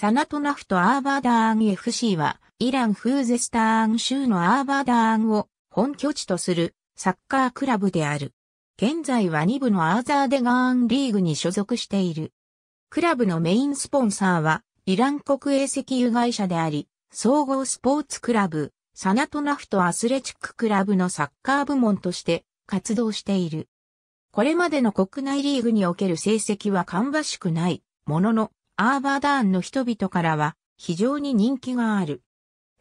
サナトナフトアーバーダーン FC は、イランフーゼスターン州のアーバーダーンを本拠地とするサッカークラブである。現在は2部のアーザーデガーンリーグに所属している。クラブのメインスポンサーは、イラン国営石油会社であり、総合スポーツクラブ、サナトナフトアスレチッククラブのサッカー部門として活動している。これまでの国内リーグにおける成績は芳しくない、ものの、アーバーダーンの人々からは非常に人気がある。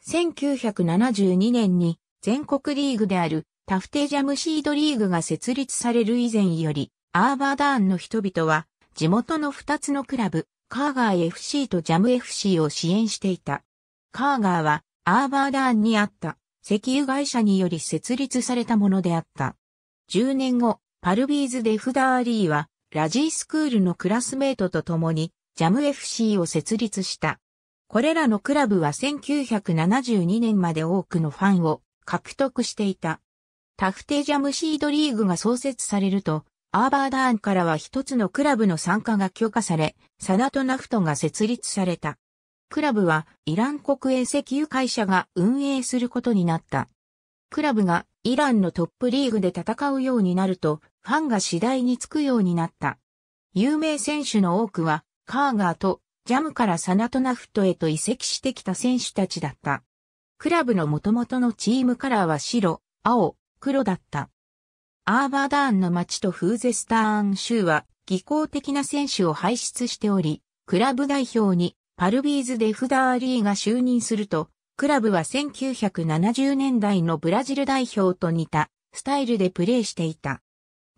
1972年に全国リーグであるタフテジャムシードリーグが設立される以前より、アーバーダーンの人々は地元の2つのクラブ、カーガー FC とジャム FC を支援していた。カーガーはアーバーダーンにあった石油会社により設立されたものであった。10年後、パルビーズ・デフダーリーはラジースクールのクラスメートと共にジャム FC を設立した。これらのクラブは1972年まで多くのファンを獲得していた。タフテジャムシードリーグが創設されると、アーバーダーンからは一つのクラブの参加が許可され、サナトナフトが設立された。クラブはイラン国営石油会社が運営することになった。クラブがイランのトップリーグで戦うようになると、ファンが次第につくようになった。有名選手の多くはカーガーとジャムからサナトナフトへと移籍してきた選手たちだった。クラブの元々のチームカラーは白、青、黒だった。アーバーダーンの町とフーゼスターン州は技巧的な選手を輩出しており、クラブ代表にパルビーズ・デフダーリーが就任すると、クラブは1970年代のブラジル代表と似たスタイルでプレーしていた。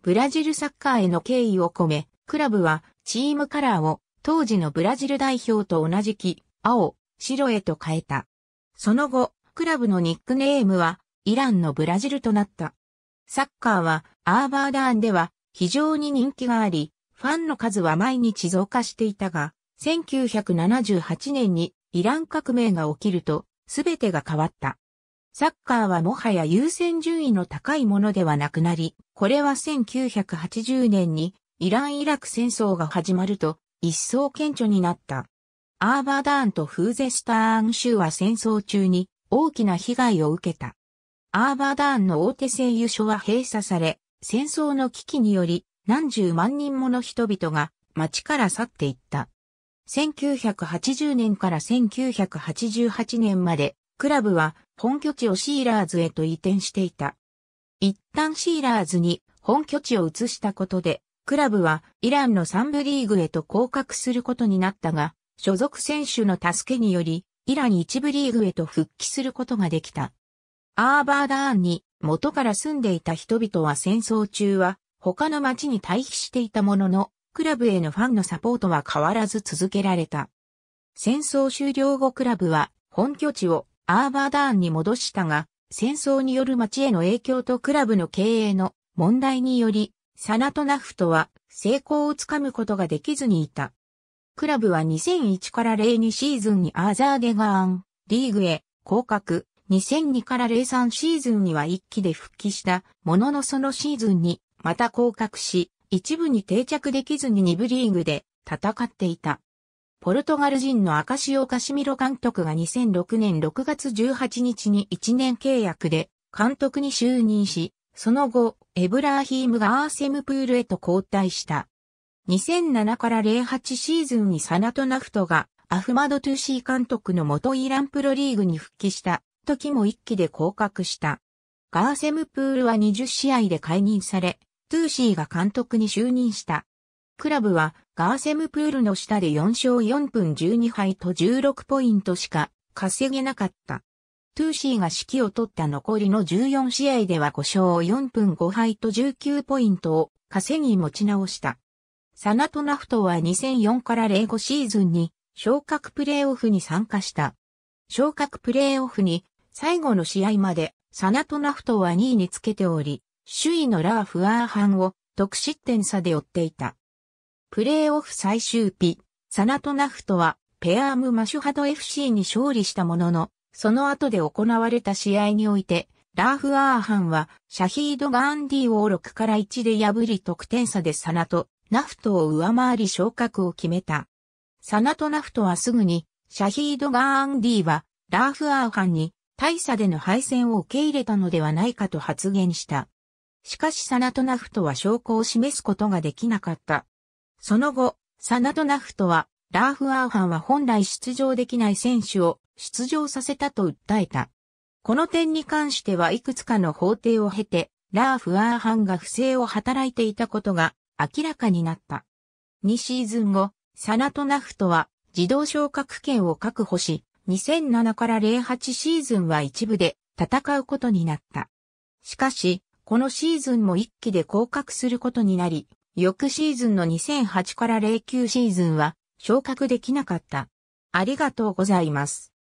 ブラジルサッカーへの敬意を込め、クラブはチームカラーを当時のブラジル代表と同じき、青、白へと変えた。その後、クラブのニックネームは、イランのブラジルとなった。サッカーは、アーバーダーンでは、非常に人気があり、ファンの数は毎日増加していたが、1978年にイラン革命が起きると、すべてが変わった。サッカーはもはや優先順位の高いものではなくなり、これは1980年にイラン・イラク戦争が始まると、一層顕著になった。アーバーダーンとフーゼスターン州は戦争中に大きな被害を受けた。アーバーダーンの大手製油所は閉鎖され、戦争の危機により何十万人もの人々が町から去っていった。1980年から1988年まで、クラブは本拠地をシーラーズへと移転していた。一旦シーラーズに本拠地を移したことで、クラブはイランの3部リーグへと降格することになったが、所属選手の助けにより、イラン1部リーグへと復帰することができた。アーバーダーンに元から住んでいた人々は戦争中は他の町に退避していたものの、クラブへのファンのサポートは変わらず続けられた。戦争終了後クラブは本拠地をアーバーダーンに戻したが、戦争による町への影響とクラブの経営の問題によりサナトナフトは成功をつかむことができずにいた。クラブは2001から02シーズンにアーザーデガーン、リーグへ降格、2002から03シーズンには一気で復帰したもののそのシーズンにまた降格し、一部に定着できずに2部リーグで戦っていた。ポルトガル人の赤潮カシミロ監督が2006年6月18日に1年契約で監督に就任し、その後、エブラーヒームがアーセムプールへと交代した。2007から08シーズンにサナトナフトがアフマド・トゥーシー監督の元イランプロリーグに復帰した時も一期で降格した。ガーセムプールは20試合で解任され、トゥーシーが監督に就任した。クラブはガーセムプールの下で4勝4分12敗と16ポイントしか稼げなかった。トゥーシーが指揮を取った残りの14試合では5勝4分5敗と19ポイントを稼ぎ持ち直した。サナトナフトは2004から05シーズンに昇格プレーオフに参加した。昇格プレーオフに最後の試合までサナトナフトは2位につけており、首位のラーフアーハンを得失点差で追っていた。プレーオフ最終日、サナトナフトはペアームマシュハド FC に勝利したものの、その後で行われた試合において、ラーフ・アーハンは、シャヒード・ガンディを6から1で破り得点差でサナとナフトを上回り昇格を決めた。サナとナフトはすぐに、シャヒード・ガーンディは、ラーフ・アーハンに、大差での敗戦を受け入れたのではないかと発言した。しかしサナトナフトは証拠を示すことができなかった。その後、サナトナフトは、ラーフ・アーハンは本来出場できない選手を出場させたと訴えた。この点に関してはいくつかの法廷を経て、ラーフ・アーハンが不正を働いていたことが明らかになった。2シーズン後、サナトナフトは自動昇格権を確保し、2007から08シーズンは一部で戦うことになった。しかし、このシーズンも一期で降格することになり、翌シーズンの2008から09シーズンは昇格できなかった。ありがとうございます。